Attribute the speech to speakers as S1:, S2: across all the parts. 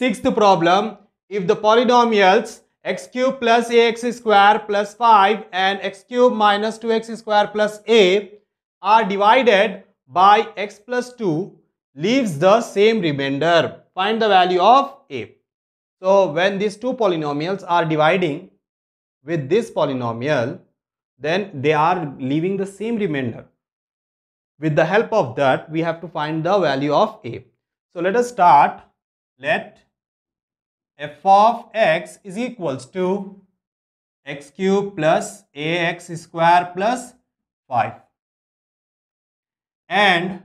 S1: Sixth problem, if the polynomials x cube plus ax square plus 5 and x cube minus 2x square plus a are divided by x plus 2 leaves the same remainder. Find the value of a. So when these two polynomials are dividing with this polynomial, then they are leaving the same remainder. With the help of that, we have to find the value of a. So let us start. Let f of x is equals to
S2: x cube plus ax square plus 5 and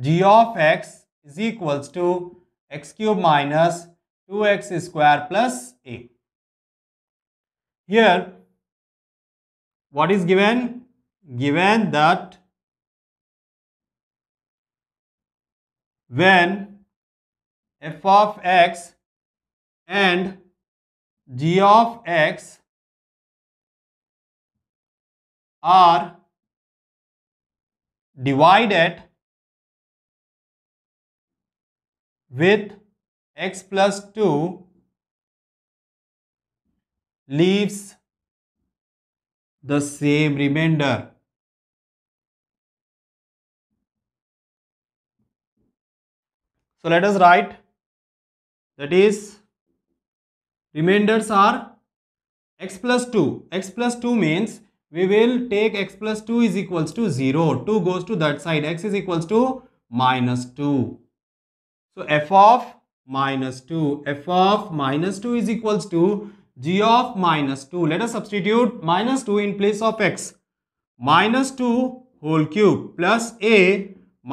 S2: g of x is
S1: equals to x cube minus 2x square plus a.
S2: Here what is given? Given that when f of x and g of x are divided with x plus 2 leaves the same remainder. So let us write that is remainders are
S1: x plus 2 x plus 2 means we will take x plus 2 is equals to 0 2 goes to that side x is equals to minus 2 so f of minus 2 f of minus 2 is equals to g of minus 2 let us substitute minus 2 in place of x minus 2 whole cube plus a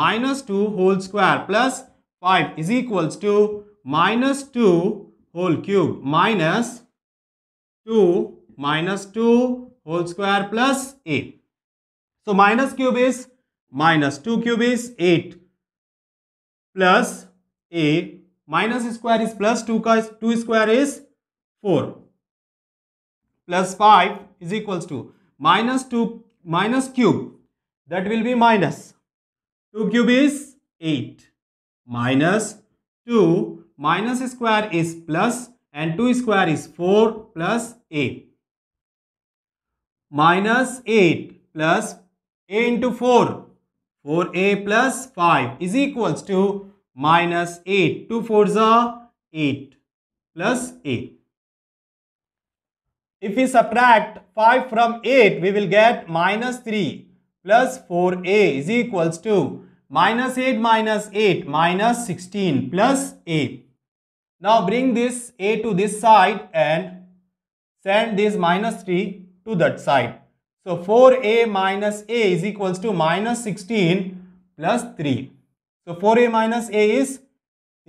S1: minus 2 whole square plus 5 is equals to minus 2 whole cube minus 2 minus 2 whole square plus a. So minus cube is minus 2 cube is 8 plus a minus square is plus 2 2 square is 4 plus 5 is equals to minus 2 minus cube that will be minus 2 cube is 8 minus 2 minus square is plus and 2 square is 4 plus a. Minus 8 plus a into 4. 4a plus 5 is equals to minus 8. 2 fours are 8 plus a. If we subtract 5 from 8, we will get minus 3 plus 4a is equals to minus 8 minus 8 minus 16 plus plus a. Now bring this a to this side and send this minus 3 to that side. So 4a minus a is equals to minus 16 plus 3. So 4a minus a is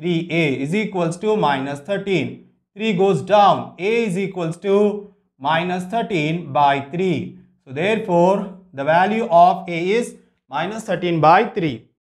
S1: 3a is equals to minus 13. 3 goes down. a is equals to minus 13 by 3. So therefore, the value of a is minus 13 by 3.